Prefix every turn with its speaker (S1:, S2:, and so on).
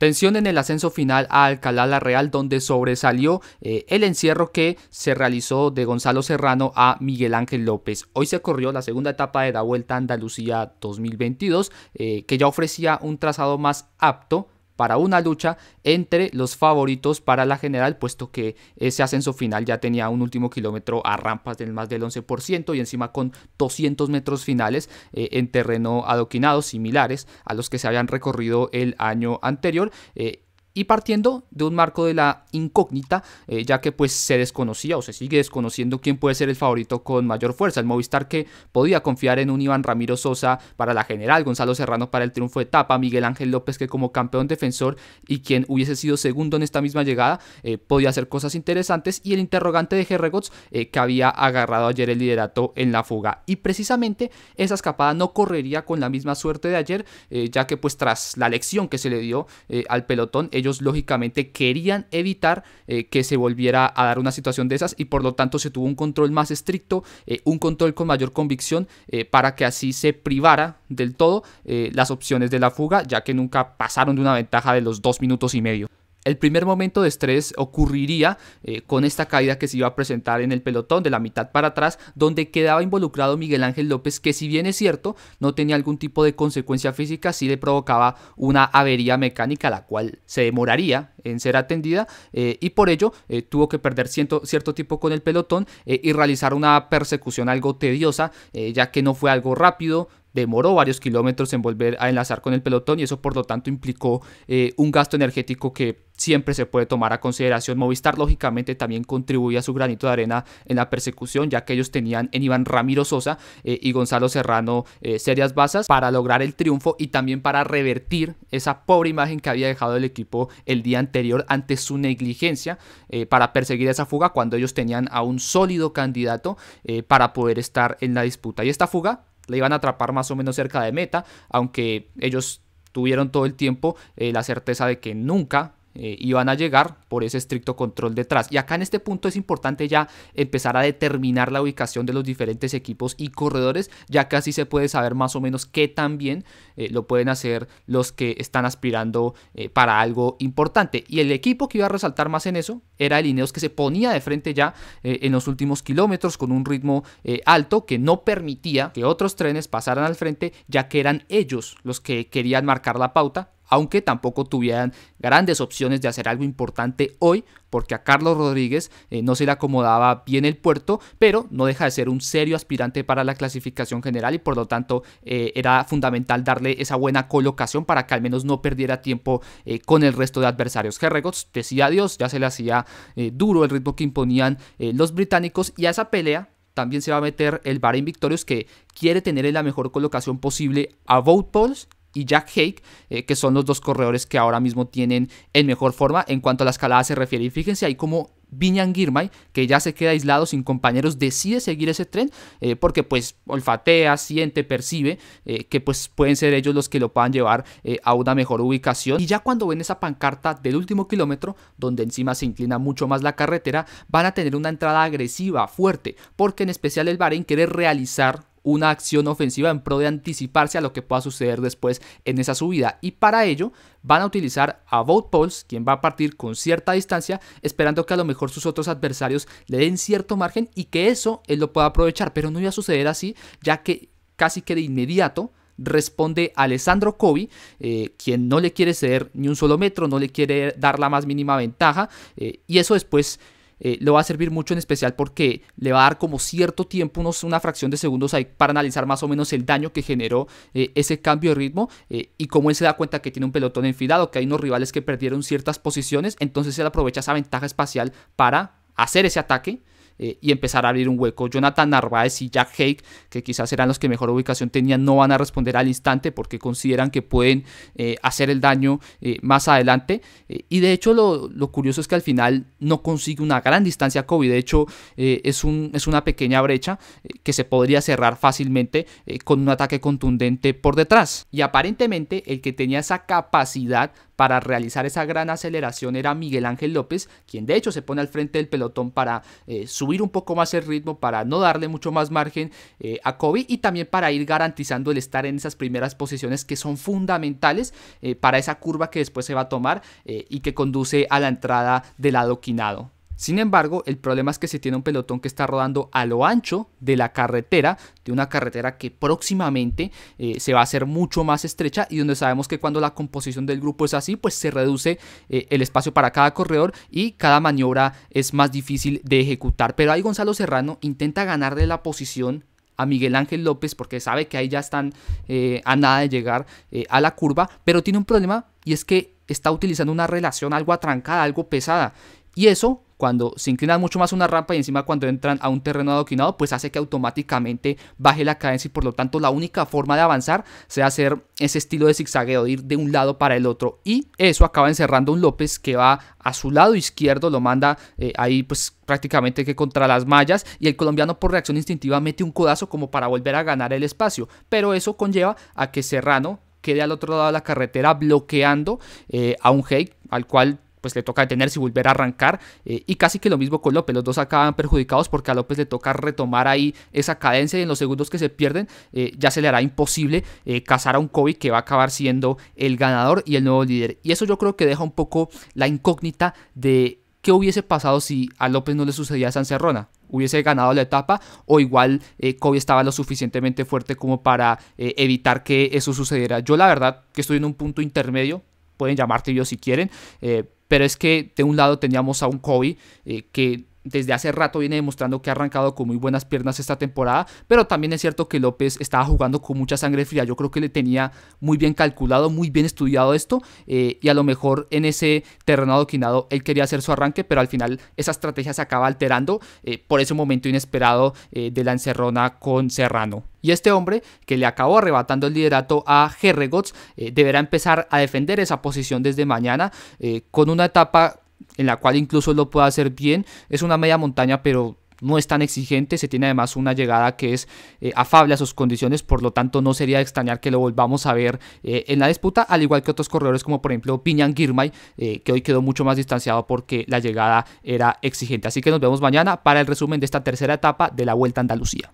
S1: Tensión en el ascenso final a Alcalá la Real, donde sobresalió eh, el encierro que se realizó de Gonzalo Serrano a Miguel Ángel López. Hoy se corrió la segunda etapa de la Vuelta a Andalucía 2022, eh, que ya ofrecía un trazado más apto para una lucha entre los favoritos para la general, puesto que ese ascenso final ya tenía un último kilómetro a rampas del más del 11% y encima con 200 metros finales eh, en terreno adoquinado, similares a los que se habían recorrido el año anterior. Eh, y partiendo de un marco de la incógnita, eh, ya que pues se desconocía o se sigue desconociendo quién puede ser el favorito con mayor fuerza. El Movistar que podía confiar en un Iván Ramiro Sosa para la general, Gonzalo Serrano para el triunfo de etapa, Miguel Ángel López que como campeón defensor y quien hubiese sido segundo en esta misma llegada eh, podía hacer cosas interesantes y el interrogante de Gerregots eh, que había agarrado ayer el liderato en la fuga. Y precisamente esa escapada no correría con la misma suerte de ayer, ya que pues tras la lección que se le dio al pelotón, ellos lógicamente querían evitar eh, que se volviera a dar una situación de esas y por lo tanto se tuvo un control más estricto, eh, un control con mayor convicción eh, para que así se privara del todo las opciones de la fuga, ya que nunca pasaron de una ventaja de los dos minutos y medio. El primer momento de estrés ocurriría eh, con esta caída que se iba a presentar en el pelotón de la mitad para atrás, donde quedaba involucrado Miguel Ángel López, que si bien es cierto, no tenía algún tipo de consecuencia física, sí le provocaba una avería mecánica, la cual se demoraría en ser atendida, eh, y por ello eh, tuvo que perder cierto tiempo con el pelotón y realizar una persecución algo tediosa, ya que no fue algo rápido, demoró varios kilómetros en volver a enlazar con el pelotón y eso por lo tanto implicó eh, un gasto energético que siempre se puede tomar a consideración. Movistar lógicamente también contribuía a su granito de arena en la persecución ya que ellos tenían en Iván Ramiro Sosa eh, y Gonzalo Serrano eh, serias basas para lograr el triunfo y también para revertir esa pobre imagen que había dejado el equipo el día anterior ante su negligencia para perseguir esa fuga cuando ellos tenían a un sólido candidato para poder estar en la disputa y esta fuga le iban a atrapar más o menos cerca de meta, aunque ellos tuvieron todo el tiempo eh, la certeza de que nunca eh, iban a llegar por ese estricto control detrás. Y acá en este punto es importante ya empezar a determinar la ubicación de los diferentes equipos y corredores, ya que así se puede saber más o menos qué también eh, lo pueden hacer los que están aspirando eh, para algo importante. Y el equipo que iba a resaltar más en eso era el Ineos que se ponía de frente ya en los últimos kilómetros con un ritmo alto que no permitía que otros trenes pasaran al frente, ya que eran ellos los que querían marcar la pauta aunque tampoco tuvieran grandes opciones de hacer algo importante hoy, porque a Carlos Rodríguez eh, no se le acomodaba bien el puerto, pero no deja de ser un serio aspirante para la clasificación general y por lo tanto eh, era fundamental darle esa buena colocación para que al menos no perdiera tiempo eh, con el resto de adversarios. Herregots decía adiós, ya se le hacía duro el ritmo que imponían los británicos y a esa pelea también se va a meter el Bahrain Victorious que quiere tener la mejor colocación posible a Vote Polls y Jack Hake, eh, que son los dos corredores que ahora mismo tienen en mejor forma en cuanto a la escalada se refiere. Y fíjense hay como Viñan Girmay, que ya se queda aislado sin compañeros, decide seguir ese tren eh, porque pues olfatea, siente, percibe eh, que pues pueden ser ellos los que lo puedan llevar a una mejor ubicación. Y ya cuando ven esa pancarta del último kilómetro, donde encima se inclina mucho más la carretera, van a tener una entrada agresiva, fuerte, porque en especial el Bahrein quiere realizar una acción ofensiva en pro de anticiparse a lo que pueda suceder después en esa subida. Y para ello van a utilizar a Boat quien va a partir con cierta distancia, esperando que a lo mejor sus otros adversarios le den cierto margen y que eso él lo pueda aprovechar. Pero no iba a suceder así, ya que casi que de inmediato responde Alessandro Kobe, eh, quien no le quiere ceder ni un solo metro, no le quiere dar la más mínima ventaja, eh, y eso después eh, Lo va a servir mucho en especial porque le va a dar como cierto tiempo, una fracción de segundos ahí para analizar más o menos el daño que generó eh, ese cambio de ritmo eh, y como él se da cuenta que tiene un pelotón enfilado, que hay unos rivales que perdieron ciertas posiciones, entonces él aprovecha esa ventaja espacial para hacer ese ataque eh, y empezar a abrir un hueco. Jonathan Narváez y Jack Haig... que quizás eran los que mejor ubicación tenían, no van a responder al instante porque consideran que pueden eh, hacer el daño eh, más adelante. y de hecho lo, curioso es que al final no consigue una gran distancia a Kobe. De hecho es, un, es una pequeña brecha que se podría cerrar fácilmente con un ataque contundente por detrás. Y aparentemente el que tenía esa capacidad para realizar esa gran aceleración era Miguel Ángel López, quien de hecho se pone al frente del pelotón para eh, subir un poco más el ritmo, para no darle mucho más margen eh, a Kobe y también para ir garantizando el estar en esas primeras posiciones que son fundamentales eh, para esa curva que después se va a tomar y que conduce a la entrada del adoquinado. Sin embargo, el problema es que se tiene un pelotón que está rodando a lo ancho de la carretera, de una carretera que próximamente eh, se va a hacer mucho más estrecha y donde sabemos que cuando la composición del grupo es así, pues se reduce eh, el espacio para cada corredor y cada maniobra es más difícil de ejecutar. Pero ahí Gonzalo Serrano intenta ganarle la posición a Miguel Ángel López porque sabe que ahí ya están eh, a nada de llegar a la curva, pero tiene un problema y es que está utilizando una relación algo atrancada, algo pesada. Y eso cuando se inclinan mucho más una rampa y encima cuando entran a un terreno adoquinado, pues hace que automáticamente baje la cadencia y por lo tanto la única forma de avanzar sea hacer ese estilo de zigzagueo, ir de un lado para el otro. Y eso acaba encerrando a un López que va a su lado izquierdo, lo manda eh, ahí pues prácticamente que contra las mallas y el colombiano por reacción instintiva mete un codazo como para volver a ganar el espacio. Pero eso conlleva a que Serrano quede al otro lado de la carretera bloqueando eh, a un Hake al cual pues le toca detenerse y volver a arrancar. Eh, y casi que lo mismo con López, los dos acaban perjudicados porque a López le toca retomar ahí esa cadencia y en los segundos que se pierden eh, ya se le hará imposible eh, cazar a un Kobe que va a acabar siendo el ganador y el nuevo líder. Y eso yo creo que deja un poco la incógnita de qué hubiese pasado si a López no le sucedía a San Serrona hubiese ganado la etapa o igual Kobe estaba lo suficientemente fuerte como para evitar que eso sucediera. Yo la verdad que estoy en un punto intermedio, pueden llamarte yo si quieren, pero es que de un lado teníamos a un Kobe eh, que desde hace rato viene demostrando que ha arrancado con muy buenas piernas esta temporada, pero también es cierto que López estaba jugando con mucha sangre fría. Yo creo que le tenía muy bien calculado, muy bien estudiado esto, eh, y a lo mejor en ese terreno adoquinado él quería hacer su arranque, pero al final esa estrategia se acaba alterando eh, por ese momento inesperado eh, de la encerrona con Serrano. Y este hombre, que le acabó arrebatando el liderato a Herregots, deberá empezar a defender esa posición desde mañana con una etapa en la cual incluso lo puede hacer bien. Es una media montaña, pero no es tan exigente, se tiene además una llegada que es eh, afable a sus condiciones, por lo tanto no sería extrañar que lo volvamos a ver eh, en la disputa, al igual que otros corredores como por ejemplo Piñan Girmay, eh, que hoy quedó mucho más distanciado porque la llegada era exigente. Así que nos vemos mañana para el resumen de esta tercera etapa de la Vuelta a Andalucía.